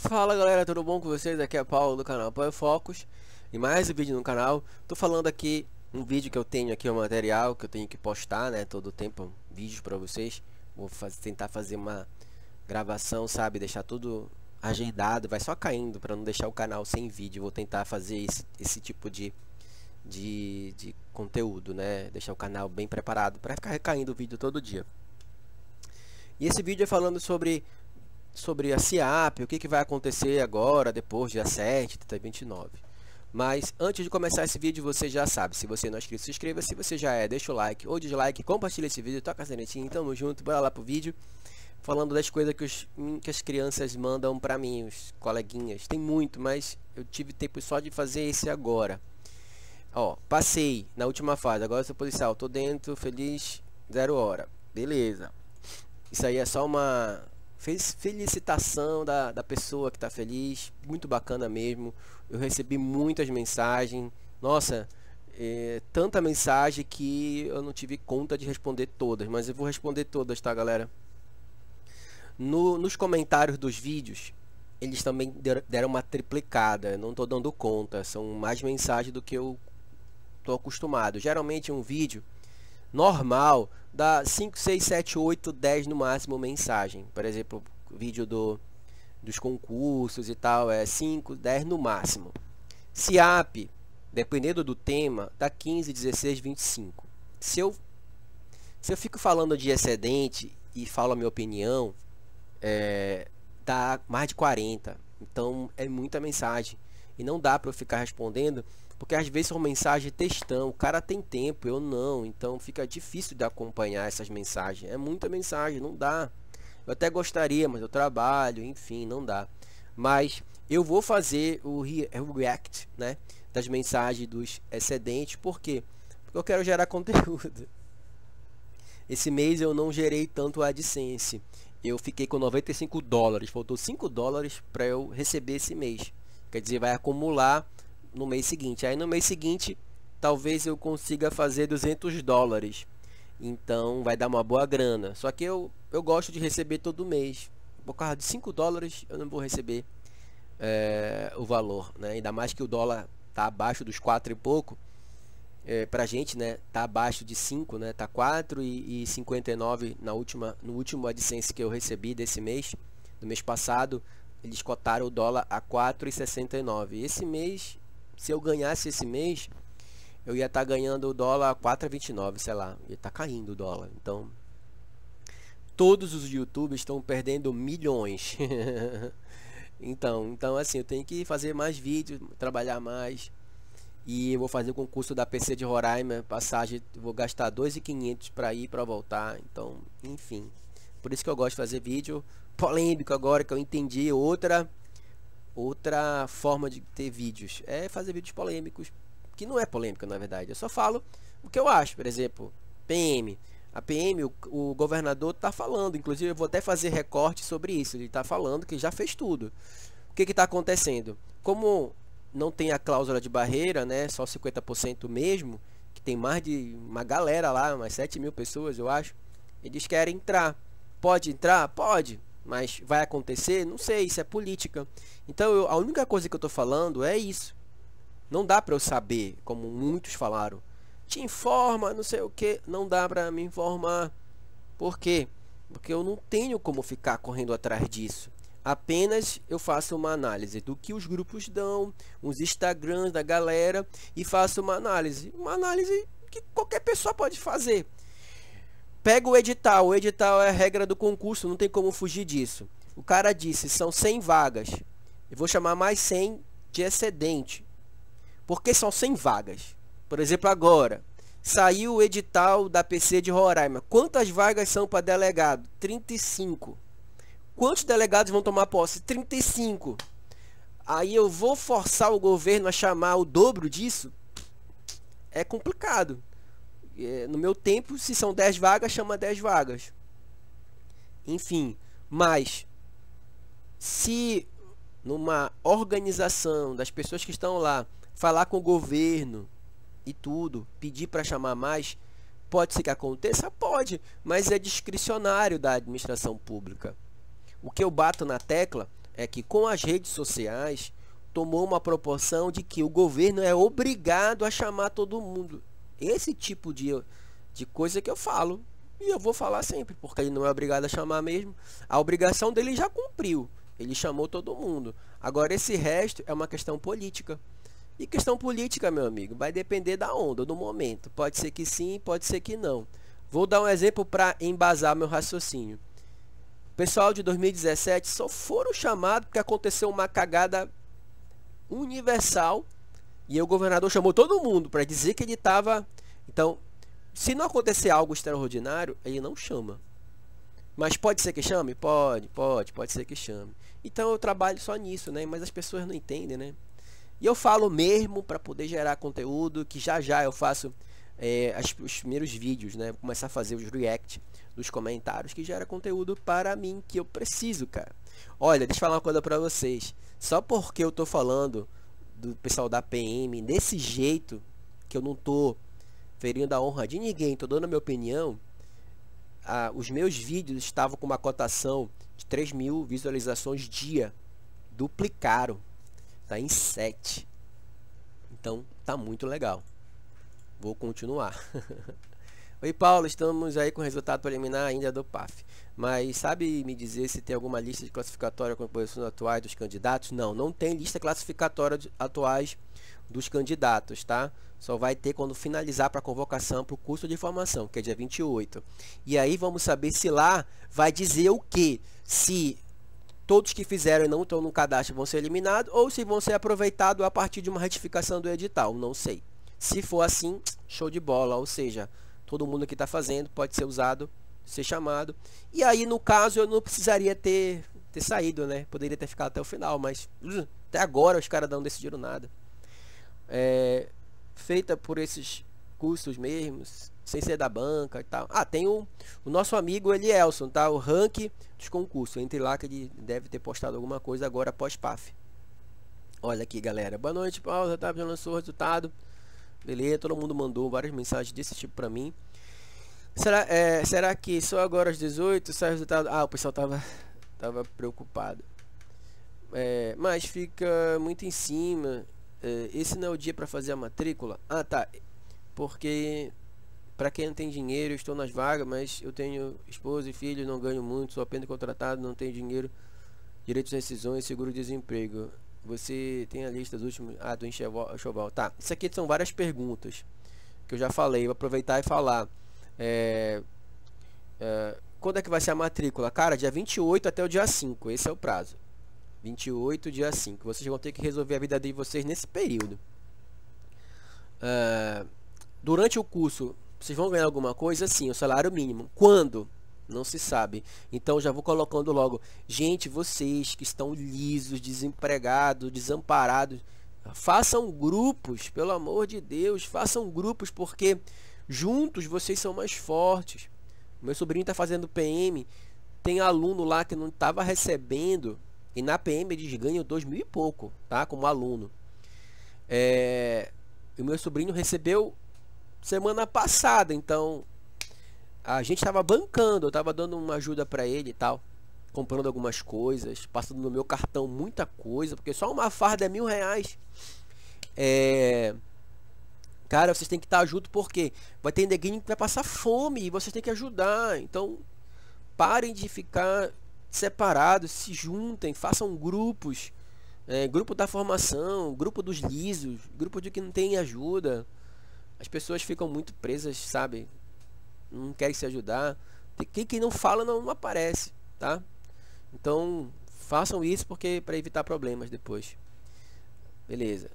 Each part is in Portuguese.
Fala galera, tudo bom com vocês? Aqui é Paulo do canal Põe Focos E mais um vídeo no canal Tô falando aqui um vídeo que eu tenho aqui, um material que eu tenho que postar, né? Todo tempo, vídeos pra vocês Vou fazer, tentar fazer uma gravação, sabe? Deixar tudo agendado, vai só caindo pra não deixar o canal sem vídeo Vou tentar fazer esse, esse tipo de, de, de conteúdo, né? Deixar o canal bem preparado pra ficar recaindo o vídeo todo dia E esse vídeo é falando sobre sobre a CIAP, o que, que vai acontecer agora, depois, dia 7, dia 29. Mas antes de começar esse vídeo, você já sabe, se você não é inscrito, se inscreva, se você já é, deixa o like ou dislike, compartilha esse vídeo, toca a sinetinha, tamo junto, bora lá pro vídeo. Falando das coisas que, os, que as crianças mandam pra mim, os coleguinhas. Tem muito, mas eu tive tempo só de fazer esse agora. Ó, passei na última fase, agora sou policial, tô dentro, feliz, zero hora. Beleza. Isso aí é só uma fez felicitação da, da pessoa que está feliz, muito bacana mesmo. Eu recebi muitas mensagens, nossa, é, tanta mensagem que eu não tive conta de responder todas, mas eu vou responder todas, tá, galera? No, nos comentários dos vídeos, eles também deram uma triplicada, não estou dando conta, são mais mensagens do que eu estou acostumado. Geralmente um vídeo normal dá 5, 6, 7, 8, 10 no máximo mensagem. Por exemplo, vídeo do, dos concursos e tal é 5, 10 no máximo. Se SIAP, dependendo do tema, dá 15, 16, 25. Se eu, se eu fico falando de excedente e falo a minha opinião, é, dá mais de 40. Então é muita mensagem. E não dá para eu ficar respondendo porque às vezes são mensagens textão, o cara tem tempo, eu não. Então fica difícil de acompanhar essas mensagens. É muita mensagem, não dá. Eu até gostaria, mas eu trabalho, enfim, não dá. Mas eu vou fazer o é react, né? Das mensagens dos excedentes, por quê? Porque eu quero gerar conteúdo. Esse mês eu não gerei tanto AdSense. Eu fiquei com 95 dólares. Faltou 5 dólares para eu receber esse mês. Quer dizer, vai acumular no mês seguinte. Aí no mês seguinte, talvez eu consiga fazer 200 dólares. Então vai dar uma boa grana. Só que eu, eu gosto de receber todo mês. Por causa de 5 dólares, eu não vou receber é, o valor. Né? Ainda mais que o dólar tá abaixo dos 4 e pouco. É, pra gente, né, tá abaixo de 5, né, tá 4 e, e 59 na última, no último AdSense que eu recebi desse mês, do mês passado, eles cotaram o dólar a 4,69. Esse mês se eu ganhasse esse mês, eu ia estar tá ganhando o dólar 4,29, sei lá, ia estar tá caindo o dólar. Então, todos os youtubers estão perdendo milhões. então, então assim, eu tenho que fazer mais vídeos, trabalhar mais. E vou fazer o concurso da PC de Roraima, passagem, vou gastar 2.500 para ir para voltar. Então, enfim. Por isso que eu gosto de fazer vídeo polêmico agora que eu entendi outra outra forma de ter vídeos é fazer vídeos polêmicos, que não é polêmica na verdade. Eu só falo o que eu acho, por exemplo, PM. A PM, o, o governador está falando, inclusive eu vou até fazer recorte sobre isso. Ele está falando que já fez tudo. O que está acontecendo? Como não tem a cláusula de barreira, né? Só 50% mesmo, que tem mais de uma galera lá, umas 7 mil pessoas, eu acho. Eles querem entrar. Pode entrar? Pode mas vai acontecer? Não sei, isso é política. Então eu, a única coisa que eu estou falando é isso. Não dá para eu saber, como muitos falaram. Te informa, não sei o que, não dá para me informar. Por quê? Porque eu não tenho como ficar correndo atrás disso. Apenas eu faço uma análise do que os grupos dão, os Instagrams da galera e faço uma análise. Uma análise que qualquer pessoa pode fazer. Pega o edital, o edital é a regra do concurso, não tem como fugir disso. O cara disse, são 100 vagas. Eu vou chamar mais 100 de excedente. Porque são 100 vagas. Por exemplo, agora, saiu o edital da PC de Roraima. Quantas vagas são para delegado? 35. Quantos delegados vão tomar posse? 35. Aí eu vou forçar o governo a chamar o dobro disso? É complicado. É, no meu tempo, se são 10 vagas, chama 10 vagas. Enfim, mas se numa organização das pessoas que estão lá falar com o governo e tudo, pedir para chamar mais, pode ser que aconteça, pode, mas é discricionário da administração pública. O que eu bato na tecla é que com as redes sociais tomou uma proporção de que o governo é obrigado a chamar todo mundo. Esse tipo de, de coisa que eu falo. E eu vou falar sempre, porque ele não é obrigado a chamar mesmo. A obrigação dele já cumpriu. Ele chamou todo mundo. Agora, esse resto é uma questão política. E questão política, meu amigo, vai depender da onda, do momento. Pode ser que sim, pode ser que não. Vou dar um exemplo para embasar meu raciocínio. O pessoal de 2017 só foram chamados porque aconteceu uma cagada universal e o governador chamou todo mundo para dizer que ele estava. Então, se não acontecer algo extraordinário, ele não chama. Mas pode ser que chame? Pode, pode, pode ser que chame. Então eu trabalho só nisso, né? Mas as pessoas não entendem, né? E eu falo mesmo para poder gerar conteúdo, que já já eu faço é, as, os primeiros vídeos, né? Vou começar a fazer os react dos comentários, que gera conteúdo para mim que eu preciso, cara. Olha, deixa eu falar uma coisa para vocês. Só porque eu tô falando do pessoal da PM desse jeito, que eu não tô ferindo a honra de ninguém, tô dando a minha opinião, os meus vídeos estavam com uma cotação de 3 mil visualizações dia. Duplicaram. Tá em 7. Então tá muito legal. Vou continuar. Oi, Paulo, estamos aí com o resultado preliminar ainda do PAF. Mas sabe me dizer se tem alguma lista de classificatória com posições atuais dos candidatos? Não, não tem lista classificatória de, atuais dos candidatos, tá? Só vai ter quando finalizar para a convocação para o curso de formação, que é dia 28. E aí vamos saber se lá vai dizer o que? Se todos que fizeram e não estão no cadastro vão ser eliminados ou se vão ser aproveitados a partir de uma retificação do edital, não sei. Se for assim, show de bola, ou seja, todo mundo que está fazendo, pode ser usado, ser chamado. E aí, no caso, eu não precisaria ter, ter saído, né? Poderia ter ficado até o final, mas uh, até agora os caras não decidiram nada. É, feita por esses custos mesmos, sem ser da banca e tal. Ah, tem o, o nosso amigo ele Elielson, tá? O rank dos concursos. Entre lá que ele deve ter postado alguma coisa agora pós PAF. Olha aqui, galera. Boa noite, Paulo. Tá, já lançou o resultado. Beleza? Todo mundo mandou várias mensagens desse tipo pra mim. Será, é, será que só agora às 18 sai o resultado? Ah, o pessoal tava, tava preocupado. É, mas fica muito em cima. É, esse não é o dia para fazer a matrícula? Ah, tá. Porque para quem não tem dinheiro, eu estou nas vagas, mas eu tenho esposa e filho, não ganho muito, sou apenas contratado, não tenho dinheiro, direitos de rescisões, seguro-desemprego. Você tem a lista dos últimos. Ah, do enxoval. Tá. Isso aqui são várias perguntas que eu já falei. Vou aproveitar e falar. É, é, quando é que vai ser a matrícula? Cara, dia 28 até o dia 5. Esse é o prazo. 28, dia 5. Vocês vão ter que resolver a vida de vocês nesse período. É, durante o curso, vocês vão ganhar alguma coisa? Sim, o salário mínimo. Quando? Não se sabe. Então já vou colocando logo. Gente, vocês que estão lisos, desempregados, desamparados, façam grupos, pelo amor de Deus, façam grupos porque juntos vocês são mais fortes. Meu sobrinho está fazendo PM, tem aluno lá que não estava recebendo e na PM eles ganham dois mil e pouco, tá? Como aluno. É... O meu sobrinho recebeu semana passada, então a gente estava bancando, eu estava dando uma ajuda para ele e tal, comprando algumas coisas, passando no meu cartão muita coisa, porque só uma farda é mil reais. É... Cara, vocês têm que estar junto porque vai ter neguinho que vai passar fome e vocês têm que ajudar. Então, parem de ficar separados, se juntem, façam grupos. É, grupo da formação, grupo dos lisos, grupo de que não tem ajuda. As pessoas ficam muito presas, sabe? não querem se ajudar. Quem, quem não fala não, não aparece, tá? Então façam isso porque para evitar problemas depois. Beleza.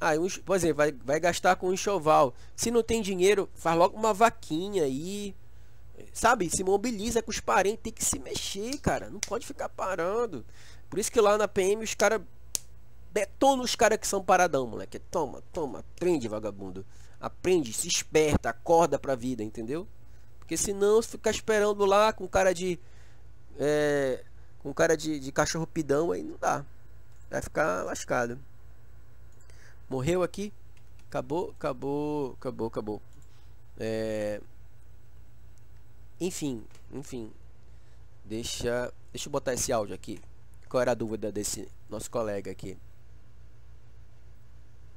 Ah, um, por exemplo, vai, vai gastar com enxoval. Se não tem dinheiro, faz logo uma vaquinha aí. Sabe? Se mobiliza com os parentes. Tem que se mexer, cara. Não pode ficar parando. Por isso que lá na PM os caras betona os caras que são paradão, moleque. Toma, toma, aprende, vagabundo. Aprende, se esperta, acorda pra vida, entendeu? Porque senão ficar esperando lá com cara de. É, com cara de, de cachorro pidão aí não dá. Vai ficar lascado. Morreu aqui. Acabou, acabou, acabou, acabou. É... Enfim, enfim. Deixa, deixa eu botar esse áudio aqui. Qual era a dúvida desse nosso colega aqui?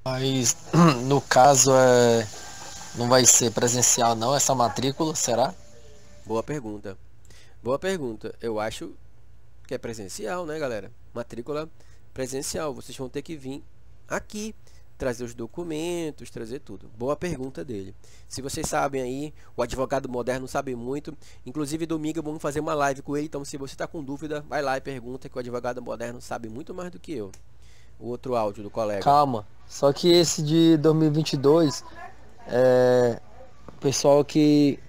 Mas no caso é não vai ser presencial não essa matrícula, será? Boa pergunta. Boa pergunta. Eu acho que é presencial, né, galera? Matrícula presencial. Vocês vão ter que vir aqui trazer os documentos, trazer tudo. Boa pergunta dele. Se vocês sabem aí, o advogado moderno sabe muito. Inclusive, domingo vamos fazer uma live com ele. Então, se você está com dúvida, vai lá e pergunta que o advogado moderno sabe muito mais do que eu. O outro áudio do colega. Calma. Só que esse de 2022 é, pessoal que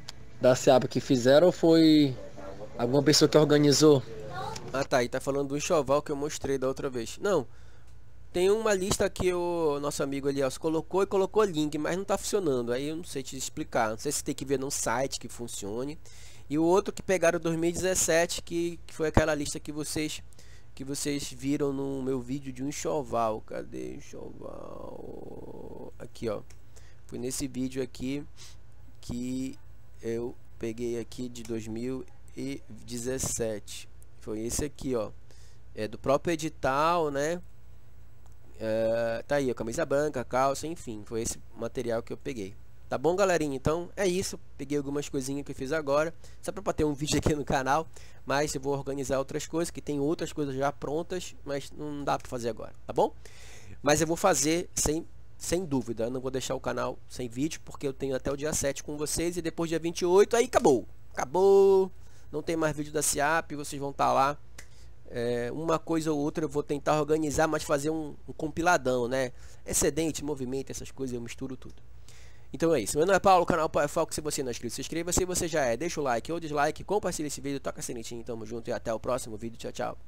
da Seaba que fizeram ou foi alguma pessoa que organizou? Ah tá, e tá falando do enxoval que eu mostrei da outra vez. Não, tem uma lista que o nosso amigo Elias colocou e colocou link, mas não tá funcionando. Aí eu não sei te explicar, não sei se tem que ver num site que funcione. E o outro que pegaram 2017, que, que foi aquela lista que vocês que vocês viram no meu vídeo de um enxoval. Cadê enxoval? Aqui, ó. Foi tipo, nesse vídeo aqui que eu peguei aqui de 2017. Foi esse aqui, ó. É do próprio edital, né? É, tá aí, a camisa branca, calça, enfim, foi esse material que eu peguei. Tá bom, galerinha? Então é isso. Peguei algumas coisinhas que eu fiz agora, só para ter um vídeo aqui no canal. Mas eu vou organizar outras coisas, que tem outras coisas já prontas, mas não dá para fazer agora, tá bom? Mas eu vou fazer sem sem dúvida. Eu não vou deixar o canal sem vídeo, porque eu tenho até o dia 7 com vocês e depois dia 28, aí acabou. Acabou. Não tem mais vídeo da SIAP, vocês vão estar tá lá. É, uma coisa ou outra eu vou tentar organizar, mas fazer um, um, compiladão, né? Excedente, movimento, essas coisas, eu misturo tudo. Então é isso. Meu nome é Paulo, canal Foco Se você não é inscrito, se inscreva. Se você já é, deixa o like ou dislike, compartilha esse vídeo, toca sinetinha, Tamo junto e até o próximo vídeo. Tchau, tchau.